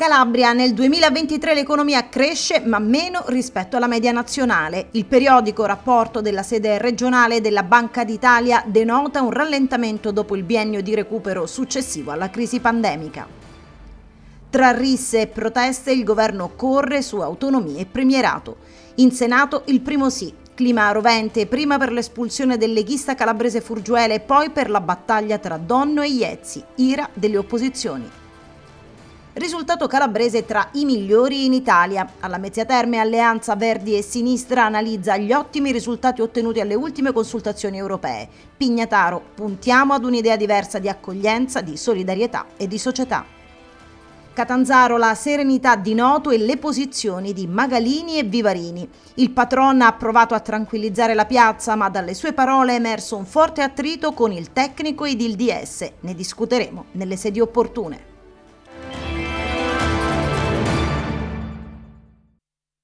Calabria, nel 2023 l'economia cresce ma meno rispetto alla media nazionale. Il periodico rapporto della sede regionale della Banca d'Italia denota un rallentamento dopo il biennio di recupero successivo alla crisi pandemica. Tra risse e proteste il governo corre su autonomia e premierato. In Senato il primo sì, clima rovente prima per l'espulsione del leghista calabrese Furgiuele poi per la battaglia tra Donno e Iezzi, ira delle opposizioni risultato calabrese tra i migliori in Italia. Alla Mezzia Terme Alleanza Verdi e Sinistra analizza gli ottimi risultati ottenuti alle ultime consultazioni europee. Pignataro, puntiamo ad un'idea diversa di accoglienza, di solidarietà e di società. Catanzaro la serenità di Noto e le posizioni di Magalini e Vivarini. Il patron ha provato a tranquillizzare la piazza, ma dalle sue parole è emerso un forte attrito con il tecnico ed il DS. Ne discuteremo nelle sedi opportune.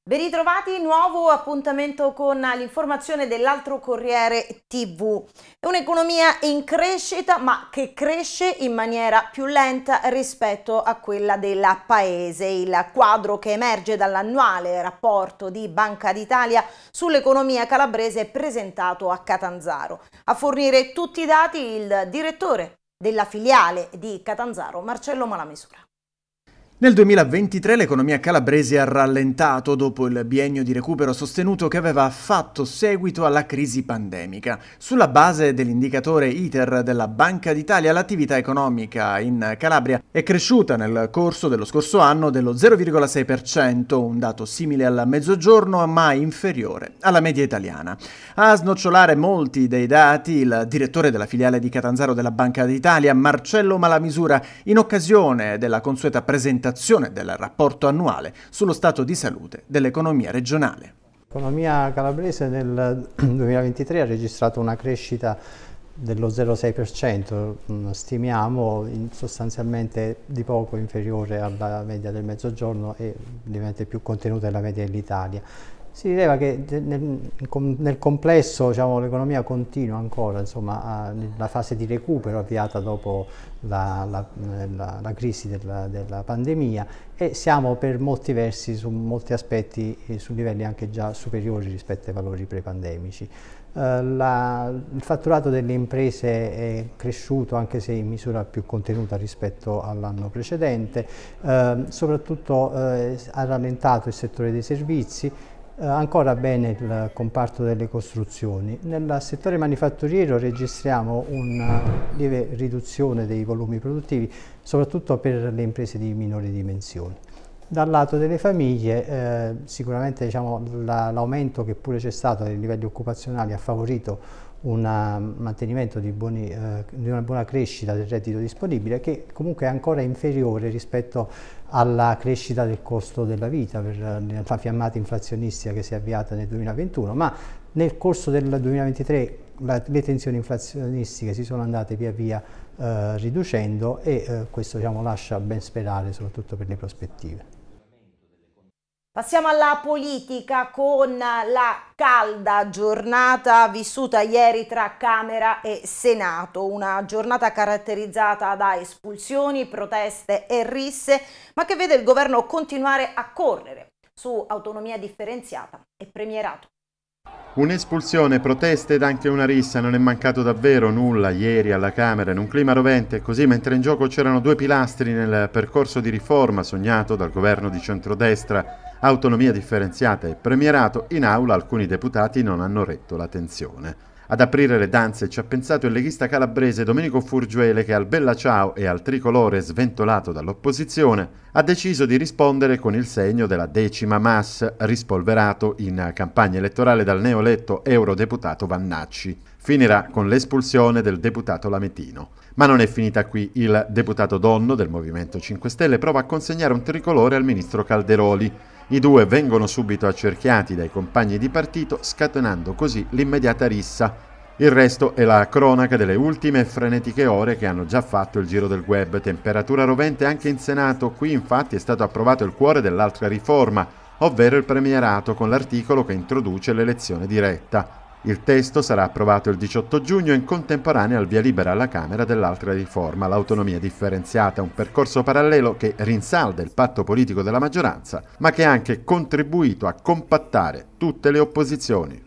Ben ritrovati, nuovo appuntamento con l'informazione dell'altro Corriere TV. Un'economia in crescita ma che cresce in maniera più lenta rispetto a quella del paese. Il quadro che emerge dall'annuale rapporto di Banca d'Italia sull'economia calabrese presentato a Catanzaro. A fornire tutti i dati il direttore della filiale di Catanzaro, Marcello Malamisura. Nel 2023 l'economia calabrese ha rallentato dopo il biennio di recupero sostenuto che aveva fatto seguito alla crisi pandemica. Sulla base dell'indicatore ITER della Banca d'Italia, l'attività economica in Calabria è cresciuta nel corso dello scorso anno dello 0,6%, un dato simile al mezzogiorno ma inferiore alla media italiana. A snocciolare molti dei dati il direttore della filiale di Catanzaro della Banca d'Italia, Marcello Malamisura, in occasione della consueta presentazione presentazione del rapporto annuale sullo stato di salute dell'economia regionale. L'economia calabrese nel 2023 ha registrato una crescita dello 0,6%, mm, stimiamo sostanzialmente di poco inferiore alla media del mezzogiorno e ovviamente più contenuta della media dell'Italia. Si rileva che nel, nel complesso diciamo, l'economia continua ancora insomma, la fase di recupero avviata dopo la, la, la, la crisi della, della, pandemia e siamo per molti versi, su molti aspetti, eh, su livelli anche già superiori rispetto ai valori pre-pandemici. Eh, il fatturato delle imprese è cresciuto anche se in misura più contenuta rispetto all'anno precedente, eh, soprattutto eh, ha rallentato il settore dei servizi, eh, ancora bene il comparto delle costruzioni. Nel settore manifatturiero registriamo una lieve riduzione dei volumi produttivi, soprattutto per le imprese di minori dimensioni. Dal lato delle famiglie eh, sicuramente diciamo, l'aumento che pure c'è stato dei livelli occupazionali ha favorito un mantenimento di, buoni, eh, di, una buona crescita del reddito disponibile che comunque è ancora inferiore rispetto alla crescita del costo della vita per eh, la fiammata inflazionistica che si è avviata nel 2021, ma nel corso del 2023 la, le tensioni inflazionistiche si sono andate via via eh, riducendo e eh, questo diciamo, lascia ben sperare soprattutto per le prospettive. Passiamo alla politica con la calda giornata vissuta ieri tra Camera e Senato, una giornata caratterizzata da espulsioni, proteste e risse, ma che vede il governo continuare a correre su autonomia differenziata e premierato. Un'espulsione, proteste ed anche una rissa, non è mancato davvero nulla ieri alla Camera in un clima rovente, così mentre in gioco c'erano due pilastri nel percorso di riforma sognato dal governo di centrodestra autonomia differenziata e premierato, in aula alcuni deputati non hanno retto la tensione. Ad aprire le danze ci ha pensato il leghista calabrese Domenico Furgiuele che al Bella Ciao e al tricolore sventolato dall'opposizione ha deciso di rispondere con il segno della decima MAS rispolverato in campagna elettorale dal neoletto eurodeputato Vannacci. Finirà con l'espulsione del deputato Lametino. Ma non è finita qui. Il deputato Donno del Movimento 5 Stelle prova a consegnare un tricolore al ministro Calderoli. I due vengono subito accerchiati dai compagni di partito, scatenando così l'immediata rissa. Il resto è la cronaca delle ultime frenetiche ore che hanno già fatto il giro del web. Temperatura rovente anche in Senato, qui infatti è stato approvato il cuore dell'altra riforma, ovvero il premierato con l'articolo che introduce l'elezione diretta. Il testo sarà approvato il 18 giugno in contemporanea al via libera alla Camera dell'altra riforma, l'autonomia differenziata, un percorso parallelo che rinsalda il patto politico della maggioranza, ma che ha anche contribuito a compattare tutte le opposizioni.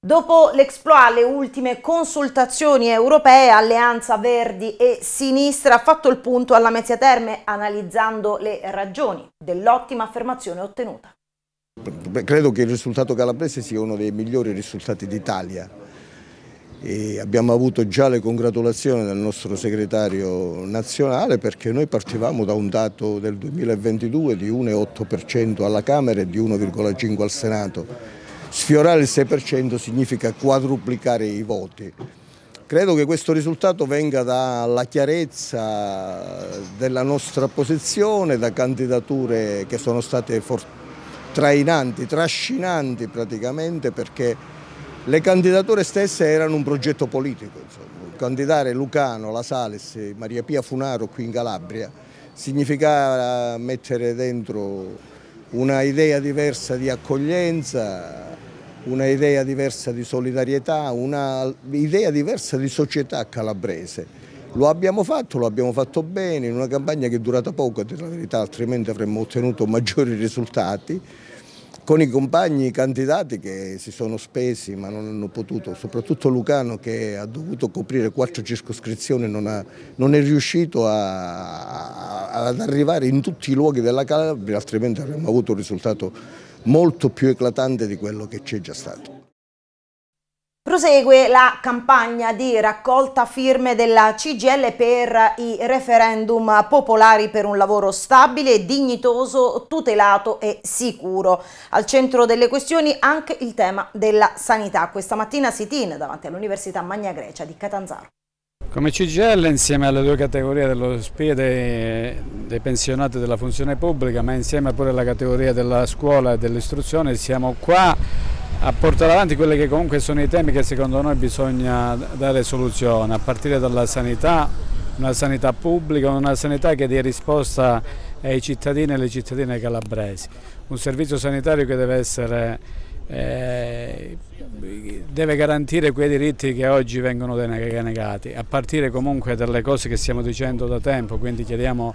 Dopo l'exploit le ultime consultazioni europee, Alleanza Verdi e Sinistra ha fatto il punto alla Mezzia Terme analizzando le ragioni dell'ottima affermazione ottenuta. Credo che il risultato calabrese sia uno dei migliori risultati d'Italia. abbiamo avuto già le congratulazioni del nostro segretario nazionale perché noi partivamo da un dato del 2022 di 1,8% alla Camera e di 1,5% al Senato. Sfiorare il 6% significa quadruplicare i voti. Credo che questo risultato venga dalla chiarezza della nostra posizione, da candidature che sono state fortemente trainanti, trascinanti praticamente perché le candidature stesse erano un progetto politico. Insomma. Candidare Lucano, La Sales, Maria Pia Funaro qui in Calabria significava eh, mettere dentro una idea diversa di accoglienza, una idea diversa di solidarietà, una idea diversa di società calabrese. Lo abbiamo fatto, lo abbiamo fatto bene, in una campagna che è durata poco, a la verità, altrimenti avremmo ottenuto maggiori risultati con i compagni candidati che si sono spesi ma non hanno potuto, soprattutto Lucano che ha dovuto coprire quattro circoscrizioni, non, non è riuscito a, a, ad arrivare in tutti i luoghi della Calabria, altrimenti avremmo avuto un risultato molto più eclatante di quello che c'è già stato. Prosegue la campagna di raccolta firme della CGL per i referendum popolari per un lavoro stabile, dignitoso, tutelato e sicuro. Al centro delle questioni anche il tema della sanità. Questa mattina sit-in davanti all'Università Magna Grecia di Catanzaro. Come CGL insieme alle due categorie dello SPI dei, pensionati della funzione pubblica ma insieme pure alla categoria della scuola e dell'istruzione siamo qua a portare avanti quelli che comunque sono i temi che secondo noi bisogna dare soluzione, a partire dalla sanità, una sanità pubblica, una sanità che dia risposta ai cittadini e alle cittadine calabresi, un servizio sanitario che deve essere eh, deve garantire quei diritti che oggi vengono denegati, a partire comunque dalle cose che stiamo dicendo da tempo, quindi chiediamo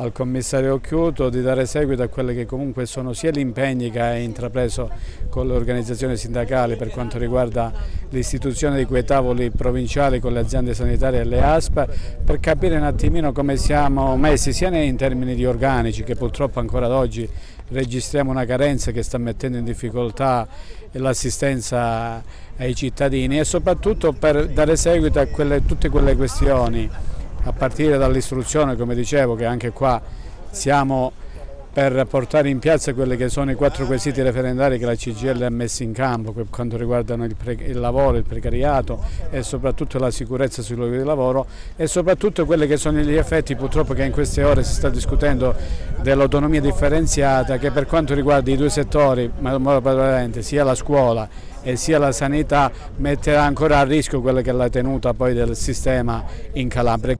al commissario Occhiuto di dare seguito a quelli che comunque sono sia gli impegni che ha intrapreso con le organizzazioni sindacali per quanto riguarda l'istituzione di quei tavoli provinciali con le aziende sanitarie e le ASP per capire un attimino come siamo messi sia in termini di organici che purtroppo ancora ad oggi registriamo una carenza che sta mettendo in difficoltà l'assistenza ai cittadini e soprattutto per dare seguito a quelle, tutte quelle questioni a partire dall'istruzione, come dicevo, che anche qua siamo per portare in piazza quelli che sono i quattro quesiti referendari che la CGL ha messo in campo per quanto riguardano il, il, lavoro, il precariato e soprattutto la sicurezza sui luoghi di lavoro e soprattutto quelli che sono gli effetti purtroppo che in queste ore si sta discutendo dell'autonomia differenziata che per quanto riguarda i due settori, ma particolarmente sia la scuola e sia la sanità metterà ancora a rischio quella che è la tenuta poi del sistema in Calabria.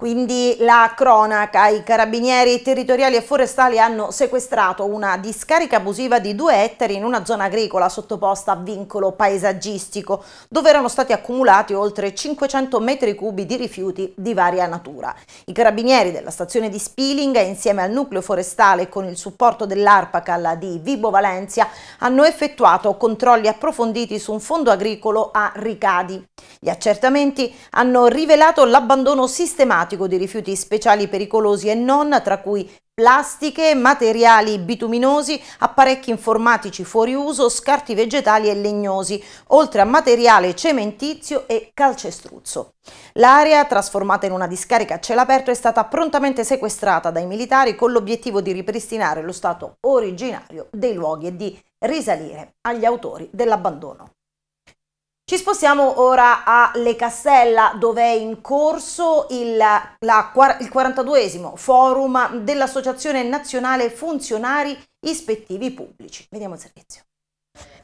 Quindi la cronaca, i carabinieri territoriali e forestali hanno sequestrato una discarica abusiva di due ettari in una zona agricola sottoposta a vincolo paesaggistico, dove erano stati accumulati oltre 500 metri cubi di rifiuti di varia natura. I carabinieri della stazione di Spiling, insieme al nucleo forestale con il supporto dell'ARPACAL di Vibo Valencia, hanno effettuato controlli approfonditi su un fondo agricolo a Ricadi. Gli accertamenti hanno rivelato l'abbandono sistematico automatico di rifiuti speciali pericolosi e non, tra cui plastiche, materiali bituminosi, apparecchi informatici fuori uso, scarti vegetali e legnosi, oltre a materiale cementizio e calcestruzzo. L'area, trasformata in una discarica a cielo aperto, è stata prontamente sequestrata dai militari con l'obiettivo di ripristinare lo stato originario dei luoghi e di risalire agli autori dell'abbandono. Ci spostiamo ora a Le Castella dove è in corso il, la, il 42esimo forum dell'Associazione Nazionale Funzionari Ispettivi Pubblici. Vediamo il servizio.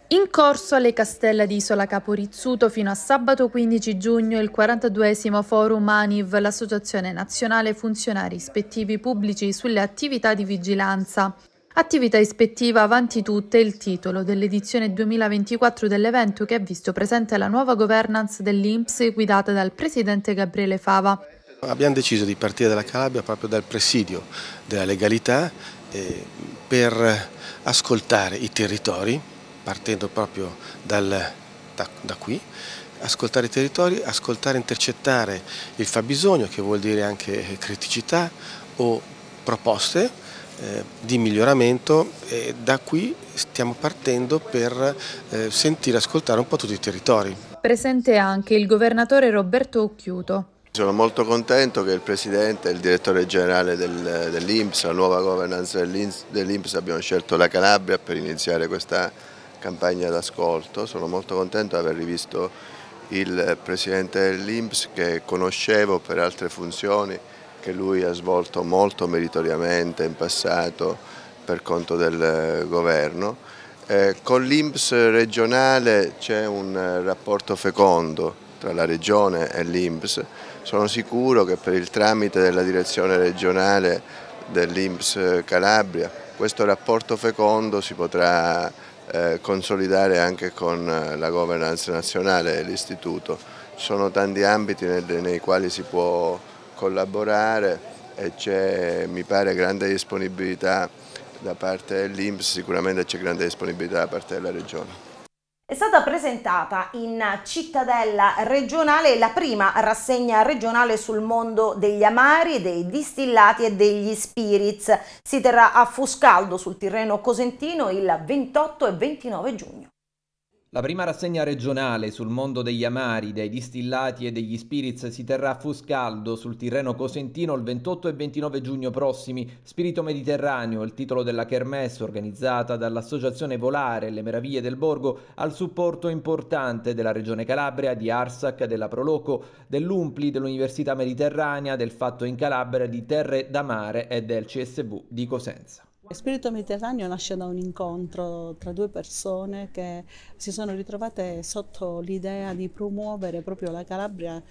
In corso alle Castella di Isola Capo Rizzuto fino a sabato 15 giugno il 42esimo Forum ANIV, l'Associazione Nazionale Funzionari Ispettivi Pubblici sulle attività di vigilanza. Attività ispettiva avanti tutte il titolo dell'edizione 2024 dell'evento che ha visto presente la nuova governance dell'INPS guidata dal presidente Gabriele Fava. Abbiamo deciso di partire dalla Calabria proprio dal presidio della legalità eh, per ascoltare i territori, partendo proprio dal, da, da qui, ascoltare i territori, ascoltare e intercettare il fabbisogno, che vuol dire anche criticità o proposte eh, di miglioramento e da qui stiamo partendo per eh, sentire e ascoltare un po' tutti i territori. Presente anche il governatore Roberto Occhiuto. Sono molto contento che il Presidente e il Direttore Generale del, dell'Inps, la nuova governance dell'Inps, dell abbiano scelto la Calabria per iniziare questa campagna d'ascolto. Sono molto contento di aver rivisto il Presidente dell'Inps che conoscevo per altre funzioni che lui ha svolto molto meritoriamente in passato per conto del eh, governo. Eh, con l'Inps regionale c'è un eh, rapporto fecondo tra la regione e l'Inps, sono sicuro che per il tramite della direzione regionale dell'Inps eh, Calabria questo rapporto fecondo si potrà eh, consolidare anche con la governance nazionale e l'istituto. Sono tanti ambiti nei, nei quali si può collaborare e c'è, mi pare, grande disponibilità da parte dell'Inps, sicuramente c'è grande disponibilità da parte della Regione. È stata presentata in cittadella regionale la prima rassegna regionale sul mondo degli amari, dei distillati e degli spirits. Si terrà a Fuscaldo sul Tirreno Cosentino il 28 e 29 giugno. La prima rassegna regionale sul mondo degli amari, dei distillati e degli spirits si terrà a Fuscaldo sul Tirreno Cosentino il 28 e 29 giugno prossimi. Spirito Mediterraneo, il titolo della kermesse organizzata dall'associazione Volare le Meraviglie del Borgo al supporto importante della Regione Calabria, di Arsac, della Proloco, dell'Umpli, dell'Università Mediterranea, del Fatto in Calabria, di Terre da Mare e del CSV di Cosenza. Spirito Mediterraneo nasce da un incontro tra due persone che si sono ritrovate sotto l'idea di promuovere proprio la Calabria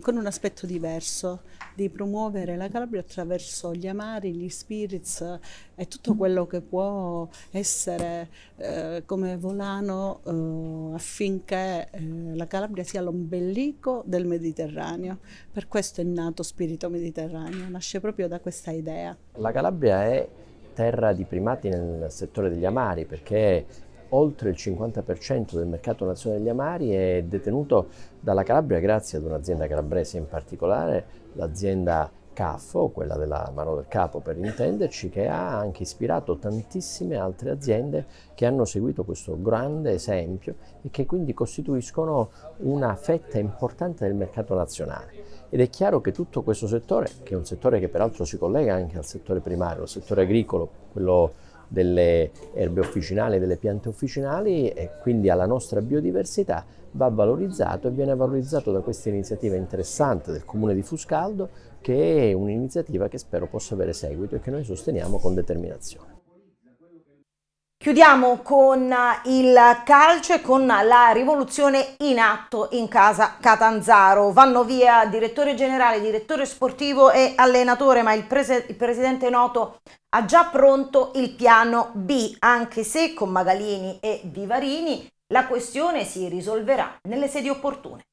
con un aspetto diverso, di promuovere la Calabria attraverso gli amari, gli spirits e tutto quello che può essere eh, come volano eh, affinché eh, la Calabria sia l'ombelico del Mediterraneo. Per questo è nato Spirito Mediterraneo, nasce proprio da questa idea. La Calabria è terra di primati nel settore degli amari perché oltre il 50% del mercato nazionale degli amari è detenuto dalla Calabria grazie ad un'azienda calabrese in particolare, l'azienda Caffo, quella della mano del capo per intenderci, che ha anche ispirato tantissime altre aziende che hanno seguito questo grande esempio e che quindi costituiscono una fetta importante del mercato nazionale. Ed è chiaro che tutto questo settore, che è un settore che peraltro si collega anche al settore primario, al settore agricolo, quello delle erbe officinali, delle piante officinali e quindi alla nostra biodiversità va valorizzato e viene valorizzato da questa iniziativa interessante del Comune di Fuscaldo che è un'iniziativa che spero possa avere seguito e che noi sosteniamo con determinazione. Chiudiamo con eh, il calcio e con la rivoluzione in atto in casa Catanzaro. Vanno via direttore generale, direttore sportivo e allenatore, ma il, prese, il presidente Noto ha già pronto il piano B, anche se con Magalini e Vivarini la questione si risolverà nelle sedi opportune.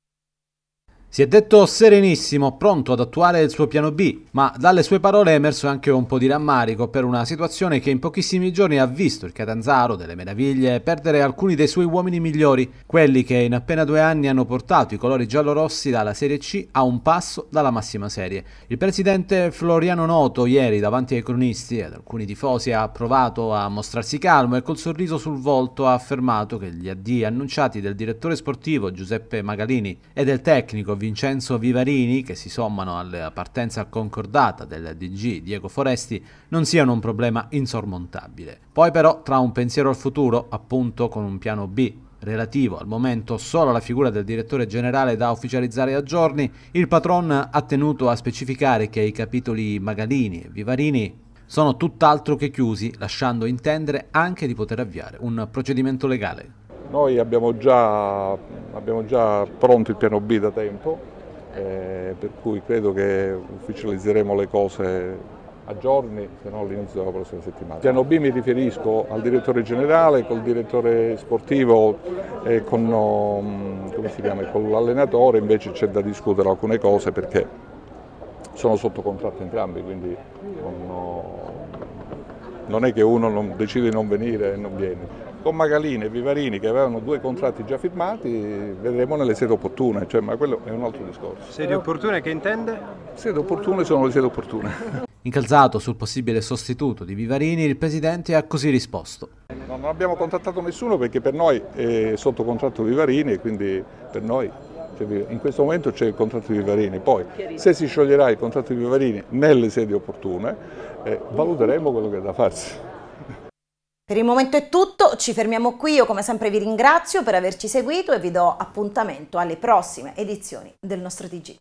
Si è detto serenissimo, pronto ad attuare il suo piano B, ma dalle sue parole è emerso anche un po' di rammarico per una situazione che in pochissimi giorni ha visto il Catanzaro delle Meraviglie perdere alcuni dei suoi uomini migliori, quelli che in appena due anni hanno portato i colori giallorossi dalla Serie C a un passo dalla massima serie. Il presidente Floriano Noto ieri davanti ai cronisti e ad alcuni tifosi ha provato a mostrarsi calmo e col sorriso sul volto ha affermato che gli addii annunciati del direttore sportivo Giuseppe Magalini e del tecnico Vincenzo Vivarini, che si sommano alla partenza concordata del DG Diego Foresti, non siano un problema insormontabile. Poi però, tra un pensiero al futuro, appunto con un piano B relativo al momento solo alla figura del direttore generale da ufficializzare a giorni, il patron ha tenuto a specificare che i capitoli Magalini e Vivarini sono tutt'altro che chiusi, lasciando intendere anche di poter avviare un procedimento legale. Noi abbiamo già, abbiamo già pronto il piano B da tempo, eh, per cui credo che ufficializzeremo le cose a giorni, se no all'inizio della prossima settimana. Piano B mi riferisco al direttore generale, col direttore sportivo e eh, con, um, con l'allenatore, invece c'è da discutere alcune cose perché sono sotto contratto entrambi, quindi non, non è che uno decide di non venire e non viene con Magalini e Vivarini che avevano due contratti già firmati, vedremo nelle sedi opportune, cioè, ma quello è un altro discorso. Sedi opportune che intende? Sedi opportune sono le sedi opportune. Incalzato sul possibile sostituto di Vivarini, il presidente ha così risposto. non abbiamo contattato nessuno perché per noi è sotto contratto Vivarini e quindi per noi cioè, in questo momento c'è il contratto di Vivarini, poi se si scioglierà il contratto di Vivarini nelle sedi opportune eh, valuteremo quello che è da farsi. Per il momento è tutto, ci fermiamo qui, io come sempre vi ringrazio per averci seguito e vi do appuntamento alle prossime edizioni del nostro TG.